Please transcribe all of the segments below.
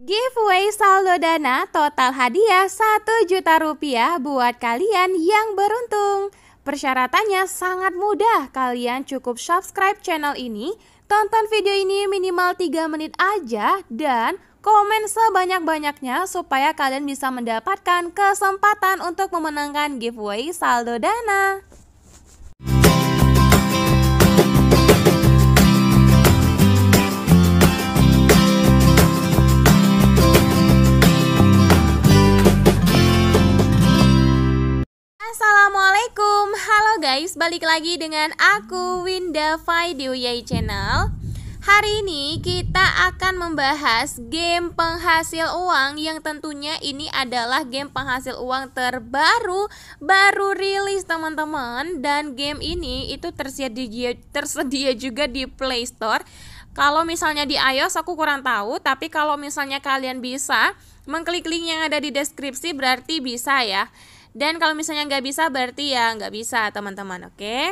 Giveaway saldo dana total hadiah 1 juta rupiah buat kalian yang beruntung. Persyaratannya sangat mudah, kalian cukup subscribe channel ini, tonton video ini minimal 3 menit aja, dan komen sebanyak-banyaknya supaya kalian bisa mendapatkan kesempatan untuk memenangkan giveaway saldo dana. guys, balik lagi dengan aku Winda Fai di UYI Channel Hari ini kita akan membahas game penghasil uang yang tentunya ini adalah game penghasil uang terbaru baru rilis teman-teman dan game ini itu tersedia tersedia juga di Play Store. Kalau misalnya di iOS aku kurang tahu, tapi kalau misalnya kalian bisa mengklik link yang ada di deskripsi berarti bisa ya. Dan kalau misalnya nggak bisa berarti ya nggak bisa teman-teman, oke? Okay?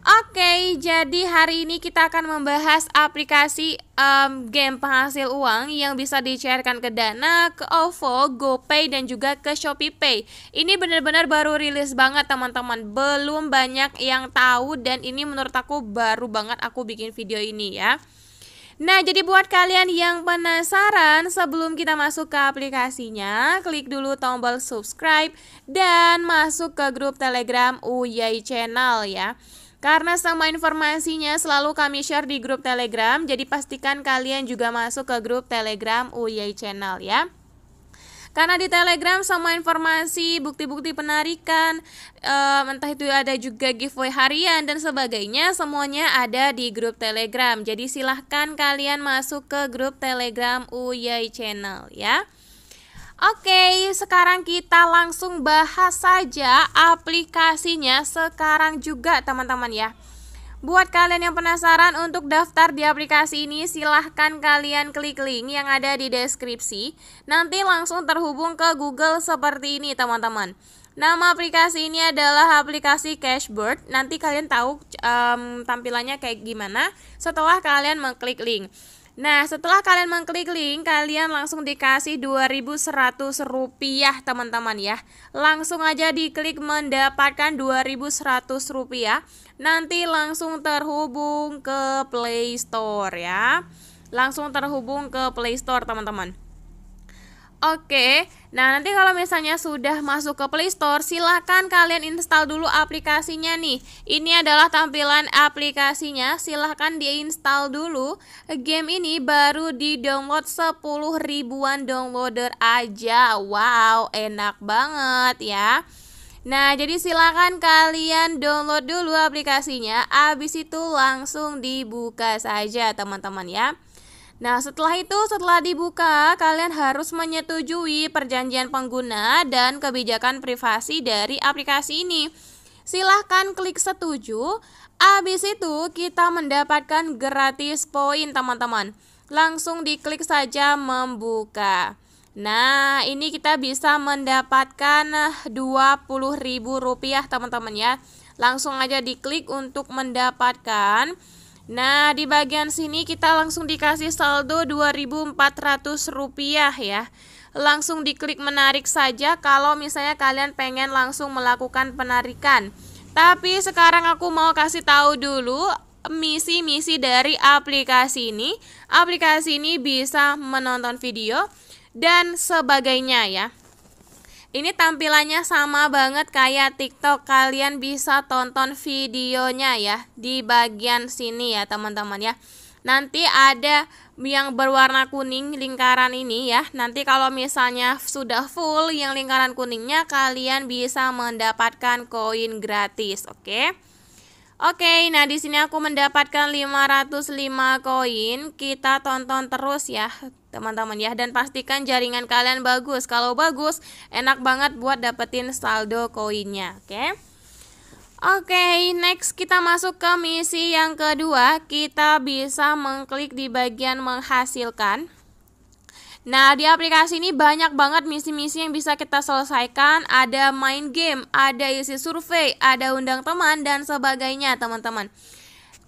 Oke, okay, jadi hari ini kita akan membahas aplikasi um, game penghasil uang yang bisa dicairkan ke Dana, ke OVO, GoPay, dan juga ke ShopeePay. Ini benar-benar baru rilis banget teman-teman, belum banyak yang tahu dan ini menurut aku baru banget aku bikin video ini ya. Nah, jadi buat kalian yang penasaran, sebelum kita masuk ke aplikasinya, klik dulu tombol subscribe dan masuk ke grup Telegram UI Channel ya. Karena semua informasinya selalu kami share di grup Telegram, jadi pastikan kalian juga masuk ke grup Telegram UI Channel ya. Karena di Telegram sama informasi, bukti-bukti penarikan, uh, entah itu ada juga giveaway harian dan sebagainya, semuanya ada di grup Telegram. Jadi silahkan kalian masuk ke grup Telegram Uyai Channel ya. Oke, sekarang kita langsung bahas saja aplikasinya sekarang juga teman-teman ya. Buat kalian yang penasaran untuk daftar di aplikasi ini, silahkan kalian klik link yang ada di deskripsi. Nanti langsung terhubung ke Google seperti ini, teman-teman. Nama aplikasi ini adalah aplikasi Cashbird. Nanti kalian tahu um, tampilannya kayak gimana setelah kalian mengklik link. Nah, setelah kalian mengklik link, kalian langsung dikasih rp rupiah teman-teman ya. Langsung aja diklik mendapatkan rp rupiah Nanti langsung terhubung ke Play Store ya. Langsung terhubung ke Play Store teman-teman. Oke, nah nanti kalau misalnya sudah masuk ke Play Store, silahkan kalian install dulu aplikasinya nih. Ini adalah tampilan aplikasinya, silahkan diinstal dulu. Game ini baru di-download 10 ribuan downloader aja. Wow, enak banget ya. Nah, jadi silahkan kalian download dulu aplikasinya, abis itu langsung dibuka saja teman-teman ya. Nah, setelah itu, setelah dibuka, kalian harus menyetujui perjanjian pengguna dan kebijakan privasi dari aplikasi ini. Silahkan klik setuju. Abis itu, kita mendapatkan gratis poin, teman-teman. Langsung diklik saja membuka. Nah, ini kita bisa mendapatkan eh, Rp20.000 teman-teman ya. Langsung aja diklik untuk mendapatkan Nah, di bagian sini kita langsung dikasih saldo Rp2.400 ya. Langsung diklik menarik saja kalau misalnya kalian pengen langsung melakukan penarikan. Tapi sekarang aku mau kasih tahu dulu misi-misi dari aplikasi ini. Aplikasi ini bisa menonton video dan sebagainya ya. Ini tampilannya sama banget kayak TikTok. Kalian bisa tonton videonya ya di bagian sini ya, teman-teman ya. Nanti ada yang berwarna kuning lingkaran ini ya. Nanti kalau misalnya sudah full yang lingkaran kuningnya kalian bisa mendapatkan koin gratis, oke? Okay? Oke, nah di sini aku mendapatkan 505 koin. Kita tonton terus ya, teman-teman ya dan pastikan jaringan kalian bagus. Kalau bagus, enak banget buat dapetin saldo koinnya, oke? Okay? Oke, okay, next kita masuk ke misi yang kedua. Kita bisa mengklik di bagian menghasilkan. Nah, di aplikasi ini banyak banget misi-misi yang bisa kita selesaikan. Ada main game, ada isi survei, ada undang teman, dan sebagainya, teman-teman.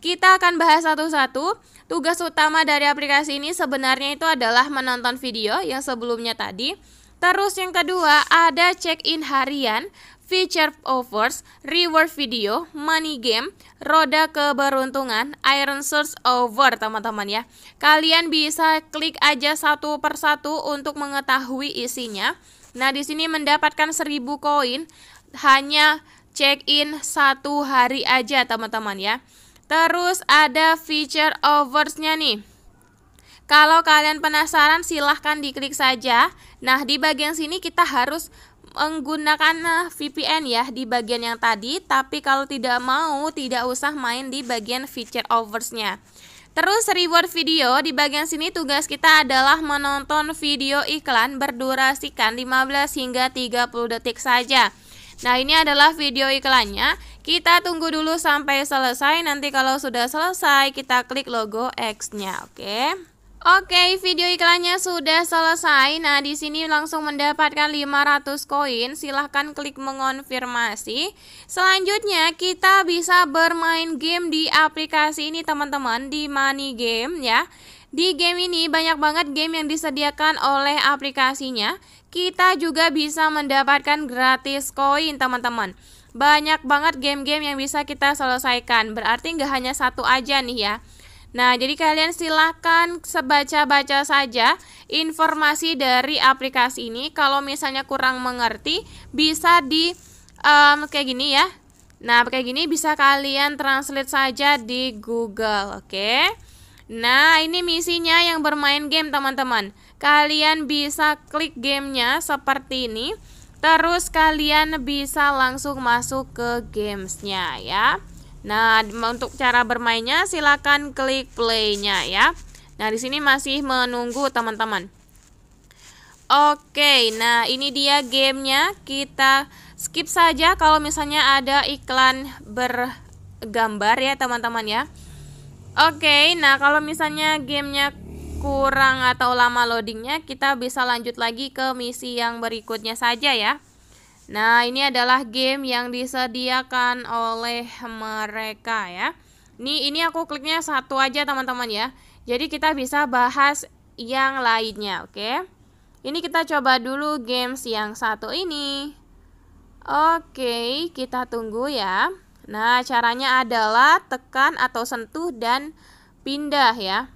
Kita akan bahas satu-satu. Tugas utama dari aplikasi ini sebenarnya itu adalah menonton video yang sebelumnya tadi. Terus yang kedua ada check-in harian, Feature Offers, Reward Video, Money Game, Roda Keberuntungan, Iron Source Over teman-teman ya. Kalian bisa klik aja satu persatu untuk mengetahui isinya. Nah, di sini mendapatkan 1000 koin hanya check-in satu hari aja teman-teman ya. Terus ada feature oversnya nih. Kalau kalian penasaran silahkan diklik saja. Nah di bagian sini kita harus menggunakan eh, VPN ya di bagian yang tadi, tapi kalau tidak mau tidak usah main di bagian feature oversnya. Terus reward video di bagian sini tugas kita adalah menonton video iklan berdurasikan 15 hingga 30 detik saja. Nah, ini adalah video iklannya. Kita tunggu dulu sampai selesai. Nanti kalau sudah selesai kita klik logo X-nya, oke? Okay? Oke, video iklannya sudah selesai. Nah, di sini langsung mendapatkan 500 koin. Silahkan klik mengonfirmasi. Selanjutnya, kita bisa bermain game di aplikasi ini, teman-teman, di Money Game ya. Di game ini banyak banget game yang disediakan oleh aplikasinya. Kita juga bisa mendapatkan gratis koin, teman-teman banyak banget game-game yang bisa kita selesaikan. Berarti nggak hanya satu aja nih ya. Nah, jadi kalian silahkan sebaca-baca saja informasi dari aplikasi ini. Kalau misalnya kurang mengerti, bisa di um, kayak gini ya. Nah, kayak gini bisa kalian translate saja di Google, oke? Okay? Nah, ini misinya yang bermain game, teman-teman. Kalian bisa klik gamenya seperti ini. Terus kalian bisa langsung masuk ke gamesnya ya. Nah, untuk cara bermainnya silakan klik play-nya ya. Nah, di sini masih menunggu teman-teman. Oke, nah ini dia gamenya. Kita skip saja kalau misalnya ada iklan bergambar ya teman-teman ya. Oke, nah kalau misalnya gamenya kurang atau lama loadingnya, kita bisa lanjut lagi ke misi yang berikutnya saja ya. Nah, ini adalah game yang disediakan oleh mereka ya. nih ini aku kliknya satu aja teman-teman ya. Jadi kita bisa bahas yang lainnya, oke? Okay? Ini kita coba dulu games yang satu ini. Oke, okay, kita tunggu ya. Nah, caranya adalah tekan atau sentuh dan pindah ya.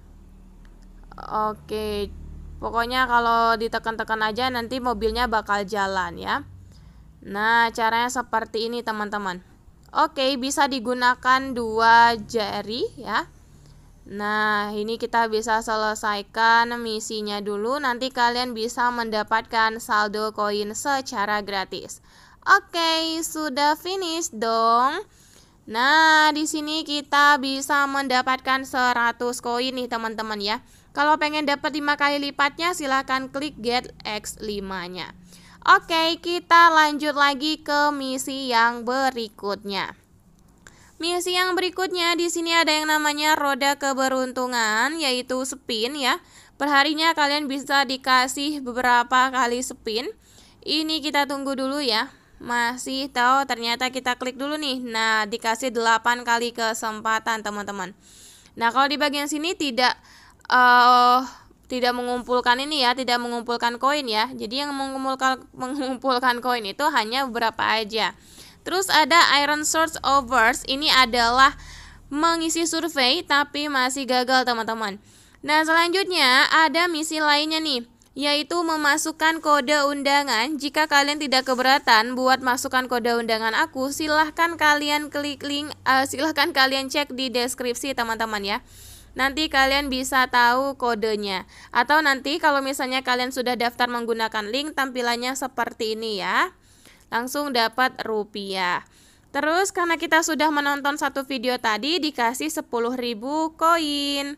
Oke, okay, pokoknya kalau ditekan-tekan aja nanti mobilnya bakal jalan ya. Nah, caranya seperti ini teman-teman. Oke, bisa digunakan dua jari ya. Nah, ini kita bisa selesaikan misinya dulu. Nanti kalian bisa mendapatkan saldo koin secara gratis. Oke, sudah finish dong. Nah, di sini kita bisa mendapatkan 100 koin nih teman-teman ya. Kalau pengen dapat 5 kali lipatnya silahkan klik get X5-nya. Oke, kita lanjut lagi ke misi yang berikutnya. Misi yang berikutnya di sini ada yang namanya roda keberuntungan yaitu spin ya. Perharinya kalian bisa dikasih beberapa kali spin. Ini kita tunggu dulu ya. Masih tahu ternyata kita klik dulu nih. Nah, dikasih 8 kali kesempatan, teman-teman. Nah, kalau di bagian sini tidak uh, tidak mengumpulkan ini ya, tidak mengumpulkan koin ya. Jadi yang mengumpulkan mengumpulkan koin itu hanya beberapa aja. Terus ada Iron Source Overs, ini adalah mengisi survei tapi masih gagal teman-teman. Nah selanjutnya ada misi lainnya nih yaitu memasukkan kode undangan. Jika kalian tidak keberatan buat masukkan kode undangan aku, silahkan kalian klik link, uh, silahkan kalian cek di deskripsi teman-teman ya nanti kalian bisa tahu kodenya. Atau nanti kalau misalnya kalian sudah daftar menggunakan link, tampilannya seperti ini ya. Langsung dapat rupiah. Terus karena kita sudah menonton satu video tadi, dikasih 10.000 koin.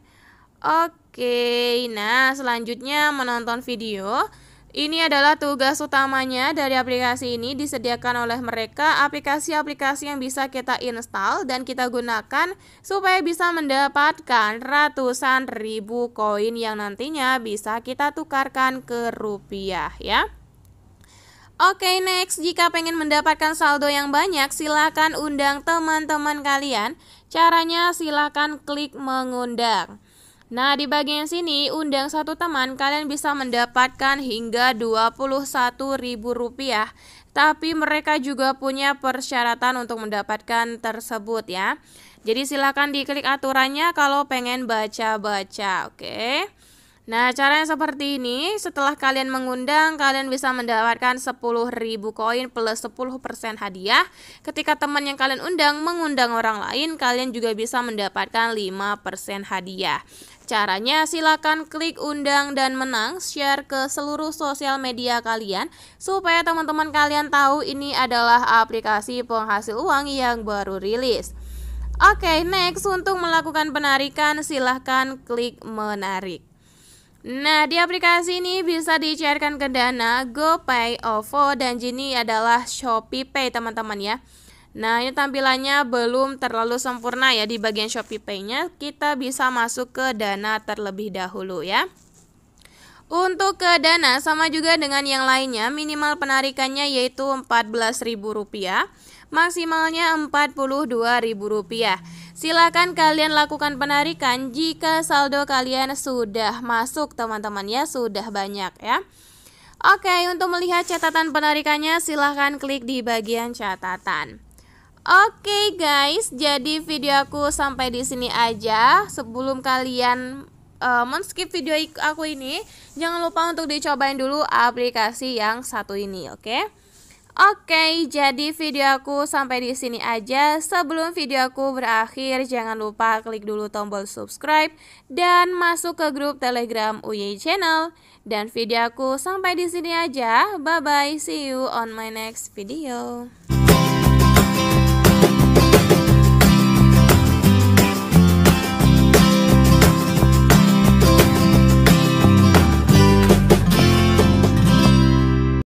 Oke, nah selanjutnya menonton video. Ini adalah tugas utamanya dari aplikasi ini disediakan oleh mereka aplikasi-aplikasi yang bisa kita install dan kita gunakan supaya bisa mendapatkan ratusan ribu koin yang nantinya bisa kita tukarkan ke rupiah ya. Oke okay, next, jika pengen mendapatkan saldo yang banyak, silakan undang teman-teman kalian. Caranya silakan klik mengundang. Nah, di bagian sini undang satu teman kalian bisa mendapatkan hingga Rp21.000. Tapi mereka juga punya persyaratan untuk mendapatkan tersebut ya. Jadi silakan diklik aturannya kalau pengen baca-baca, oke. Nah, caranya seperti ini, setelah kalian mengundang, kalian bisa mendapatkan 10.000 koin plus 10% hadiah. Ketika teman yang kalian undang mengundang orang lain, kalian juga bisa mendapatkan 5% hadiah. Caranya silakan klik undang dan menang, share ke seluruh sosial media kalian supaya teman-teman kalian tahu ini adalah aplikasi penghasil uang yang baru rilis. Oke, okay, next untuk melakukan penarikan silahkan klik menarik. Nah, di aplikasi ini bisa dicairkan ke Dana, GoPay, OVO, dan Jini adalah Shopee Pay teman-teman ya. Nah, ini tampilannya belum terlalu sempurna ya di bagian Shopee Pay-nya. Kita bisa masuk ke Dana terlebih dahulu ya. Untuk ke Dana sama juga dengan yang lainnya, minimal penarikannya yaitu Rp14.000, maksimalnya Rp42.000. Silakan kalian lakukan penarikan jika saldo kalian sudah masuk teman-teman ya, sudah banyak ya. Oke, untuk melihat catatan penarikannya silahkan klik di bagian catatan. Oke okay guys, jadi video aku sampai di sini aja. Sebelum kalian uh, men-skip video aku ini, jangan lupa untuk dicobain dulu aplikasi yang satu ini, oke? Okay? Oke, okay, jadi video aku sampai di sini aja. Sebelum video aku berakhir, jangan lupa klik dulu tombol subscribe dan masuk ke grup Telegram UY Channel. Dan video aku sampai di sini aja. Bye bye, see you on my next video.